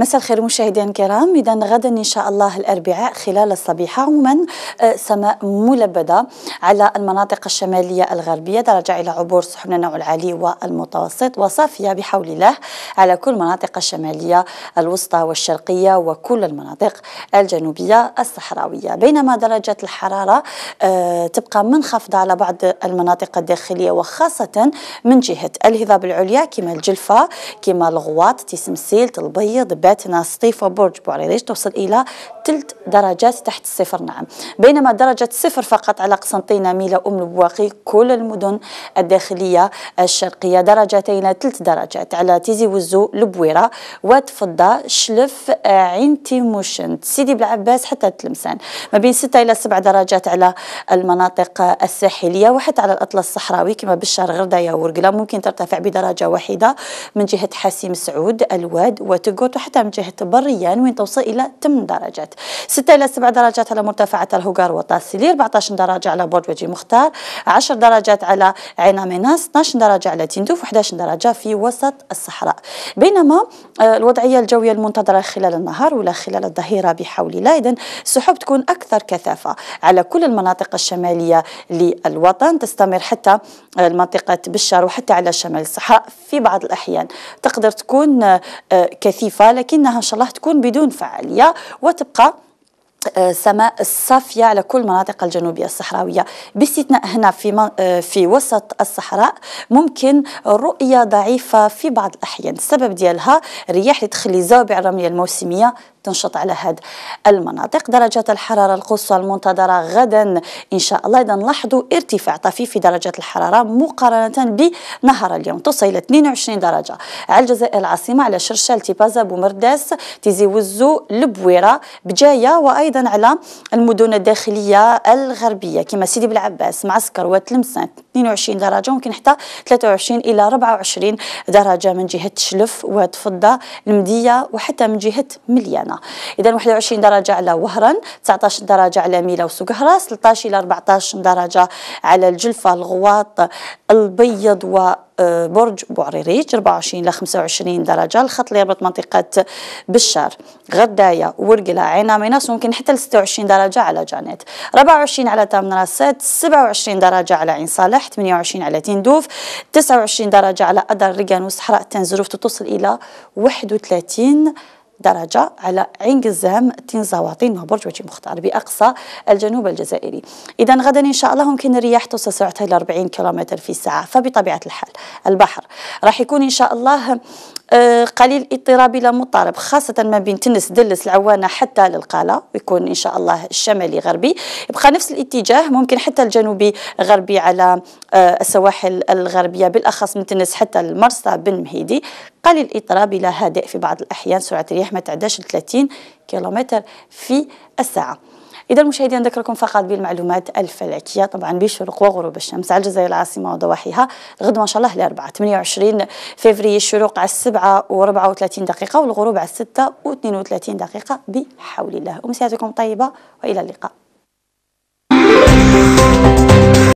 مساء الخير مشاهدينا الكرام اذا غدا ان شاء الله الاربعاء خلال الصبيحه عموما آه، سماء ملبده على المناطق الشماليه الغربيه درجه الى عبور سحبنا النوع العالي والمتوسط وصافيه بحول الله على كل المناطق الشماليه الوسطى والشرقيه وكل المناطق الجنوبيه الصحراويه بينما درجه الحراره آه، تبقى منخفضه على بعض المناطق الداخليه وخاصه من جهه الهضاب العليا كما الجلفه كما الغواط تسمسيل البيض ذاتنا سطيف وبرج بوعريريج توصل إلى ثلث درجات تحت الصفر نعم بينما درجة صفر فقط على قسنطينة ميلا أم البواقي كل المدن الداخلية الشرقية درجتين ثلث درجات على تيزي وزو البويرة واد فضة شلف آه، عين تيموشن سيدي بلعباس حتى تلمسان ما بين 6 إلى 7 درجات على المناطق الساحلية وحتى على الأطلس الصحراوي كما بالشهر غردايا ورقلة ممكن ترتفع بدرجة واحدة من جهة حاسي سعود الواد وتقوت وحتى جهه بريا وين توصل إلى 8 درجات 6 إلى 7 درجات على مرتفعات الهوغار وطاسيلي 14 درجة على برج وجي مختار 10 درجات على عين ميناس 12 درجة على تندوف 11 درجة في وسط الصحراء بينما آه، الوضعية الجوية المنتظرة خلال النهار ولا خلال الظهيرة بحول الله إذن السحب تكون أكثر كثافة على كل المناطق الشمالية للوطن تستمر حتى منطقة بشار وحتى على شمال الصحراء في بعض الأحيان تقدر تكون آه، كثيفة لكن لكنها إن شاء الله تكون بدون فعالية وتبقى آه، سماء الصافية على كل مناطق الجنوبية الصحراوية باستثناء هنا في آه، في وسط الصحراء ممكن رؤية ضعيفة في بعض الأحيان السبب ديالها رياح اللي تخلي زوابع الرملية الموسمية تنشط على هذه المناطق درجات الحرارة القصوى المنتظرة غدا إن شاء الله إذا نلاحظوا ارتفاع طفيف في درجات الحرارة مقارنة بنهار اليوم توصل إلى 22 درجة على الجزائر العاصمة على شرشال تيبازا بومرداس تيزي وزو البويرة بجاية وأيضا ايضا على المدن الداخليه الغربيه كما سيدي بلعباس معسكر وتلمسان 22 درجة ممكن حتى 23 إلى 24 درجة من جهة شلف وتفضة المدية وحتى من جهة مليانة إذا 21 درجة على وهران 19 درجة على ميلا وسقهرة 13 إلى 14 درجة على الجلفة الغواط البيض و آه، برج بوعريريج 24 إلى 25 درجه الخط اللي يربط منطقه بشار غدايه ورقله عينا ميناس ممكن حتى ل 26 درجه على جانيت 24 على تامنراسات 27 درجه على عين صالح ملح 28 على تندوف 29 درجة على أدر ريغان وصحراء تنزروف توصل إلى 31 درجة على عين قزام تين زواطين وبرج وجه مختار بأقصى الجنوب الجزائري إذا غدا إن شاء الله ممكن الرياح توصل سرعتها إلى 40 كيلومتر في الساعة فبطبيعة الحال البحر راح يكون إن شاء الله آه، قليل اضطراب الى مضطرب خاصة ما بين تنس دلس العوانة حتى للقالة ويكون إن شاء الله الشمالي غربي يبقى نفس الاتجاه ممكن حتى الجنوبي غربي على آه، السواحل الغربية بالأخص من تنس حتى المرسى بن مهيدي قليل اضطراب الى هادئ في بعض الأحيان سرعة الرياح ما تعداش 30 كيلومتر في الساعة إذا مشاهدينا نذكركم فقط بالمعلومات الفلكية طبعا بشروق وغروب الشمس على الجزائر العاصمة وضواحيها غد ما شاء الله الأربعاء 28 فيفري الشروق على السبعه و34 دقيقة والغروب على السته و32 دقيقة بحول الله أمسياتكم طيبة وإلى اللقاء